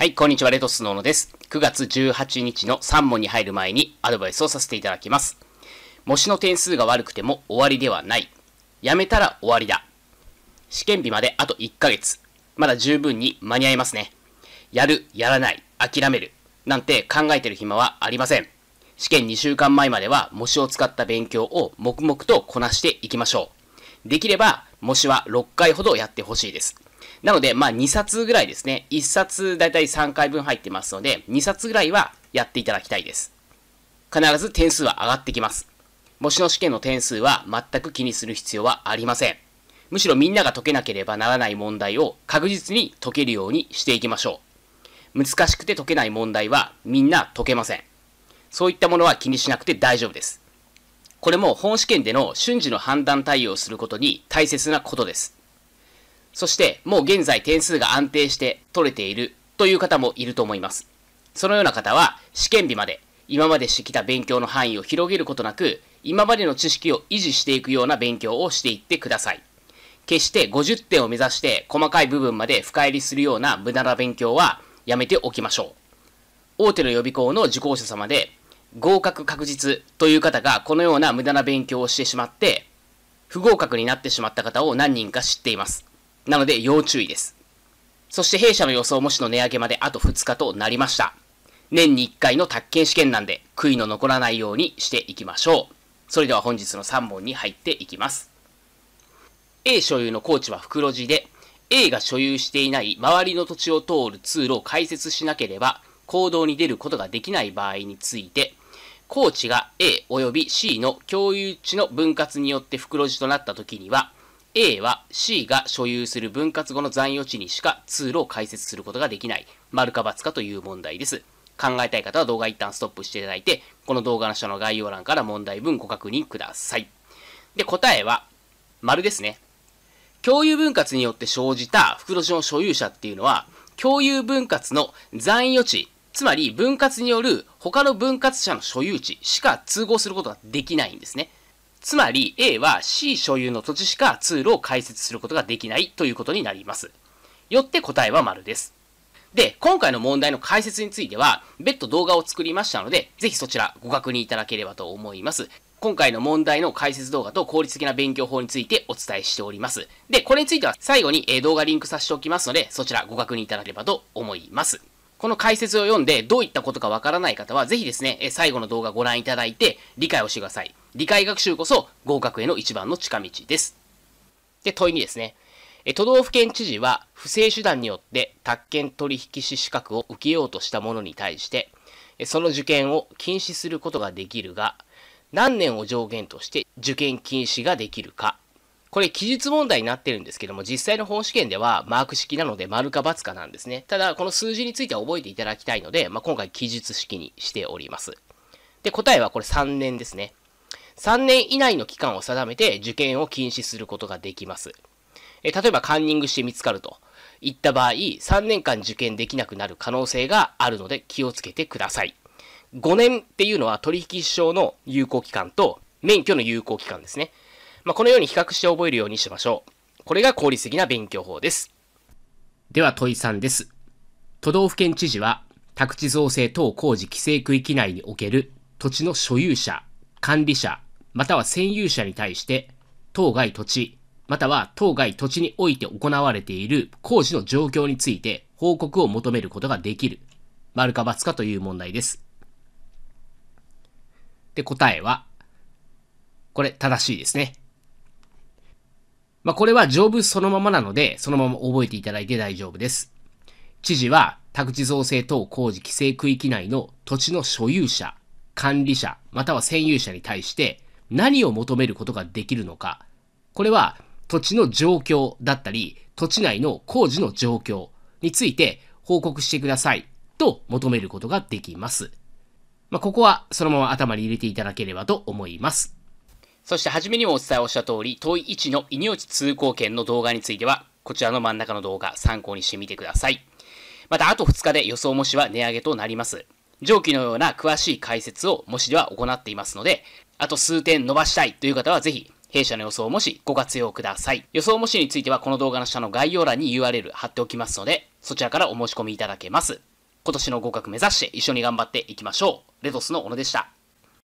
はい、こんにちは、レトスノーノです。9月18日の3問に入る前にアドバイスをさせていただきます。模試の点数が悪くても終わりではない。やめたら終わりだ。試験日まであと1ヶ月。まだ十分に間に合いますね。やる、やらない、諦める。なんて考えてる暇はありません。試験2週間前までは模試を使った勉強を黙々とこなしていきましょう。できれば模試は6回ほどやってほしいです。なので、まあ、2冊ぐらいですね。1冊だいたい3回分入ってますので、2冊ぐらいはやっていただきたいです。必ず点数は上がってきます。模試の試験の点数は全く気にする必要はありません。むしろみんなが解けなければならない問題を確実に解けるようにしていきましょう。難しくて解けない問題はみんな解けません。そういったものは気にしなくて大丈夫です。これも本試験での瞬時の判断対応をすることに大切なことです。そしてもう現在点数が安定して取れているという方もいると思います。そのような方は試験日まで今までしてきた勉強の範囲を広げることなく今までの知識を維持していくような勉強をしていってください。決して50点を目指して細かい部分まで深入りするような無駄な勉強はやめておきましょう。大手の予備校の受講者様で合格確実という方がこのような無駄な勉強をしてしまって不合格になってしまった方を何人か知っています。なので要注意です。そして弊社の予想模試の値上げまであと2日となりました。年に1回の宅建試験なんで、悔いの残らないようにしていきましょう。それでは本日の3問に入っていきます。A 所有の高チは袋地で、A が所有していない周りの土地を通る通路を開設しなければ、行動に出ることができない場合について、高チが A 及び C の共有地の分割によって袋地となった時には、A は C が所有する分割後の残余地にしか通路を開設することができない、丸か×かという問題です。考えたい方は動画一旦ストップしていただいて、この動画の下の概要欄から問題文ご確認ください。で、答えは、丸ですね。共有分割によって生じた袋地の所有者っていうのは、共有分割の残余地、つまり分割による他の分割者の所有地しか通合することができないんですね。つまり A は C 所有の土地しか通路を開設することができないということになります。よって答えは丸です。で、今回の問題の解説については、別途動画を作りましたので、ぜひそちらご確認いただければと思います。今回の問題の解説動画と効率的な勉強法についてお伝えしております。で、これについては最後に動画リンクさせておきますので、そちらご確認いただければと思います。この解説を読んでどういったことかわからない方は、ぜひですね、最後の動画ご覧いただいて理解をしてください。理解学習こそ合格への一番の近道です。で、問いにですね。都道府県知事は不正手段によって宅建取引士資格を受けようとした者に対して、その受験を禁止することができるが、何年を上限として受験禁止ができるか。これ記述問題になってるんですけども、実際の本試験ではマーク式なので丸か×かなんですね。ただ、この数字については覚えていただきたいので、まあ、今回記述式にしております。で、答えはこれ3年ですね。3年以内の期間を定めて受験を禁止することができます。え例えばカンニングして見つかるといった場合、3年間受験できなくなる可能性があるので気をつけてください。5年っていうのは取引証の有効期間と免許の有効期間ですね。まあ、このように比較して覚えるようにしましょう。これが効率的な勉強法です。では問い3です。都道府県知事は宅地造成等工事規制区域内における土地の所有者、管理者、または占有者に対して、当該土地、または当該土地において行われている工事の状況について報告を求めることができる。丸か×かという問題です。で、答えは、これ正しいですね。まあ、これは条文そのままなので、そのまま覚えていただいて大丈夫です。知事は、宅地造成等工事規制区域内の土地の所有者、管理者、または占有者に対して、何を求めることができるのか。これは土地の状況だったり、土地内の工事の状況について報告してくださいと求めることができます。まあ、ここはそのまま頭に入れていただければと思います。そして初めにもお伝えをした通り、遠い位置の犬落ち通行券の動画については、こちらの真ん中の動画参考にしてみてください。またあと2日で予想模試は値上げとなります。上記のような詳しい解説を模試では行っていますので、あと数点伸ばしたいという方はぜひ、弊社の予想模試ご活用ください。予想模試についてはこの動画の下の概要欄に URL 貼っておきますので、そちらからお申し込みいただけます。今年の合格目指して一緒に頑張っていきましょう。レトスの小野でした。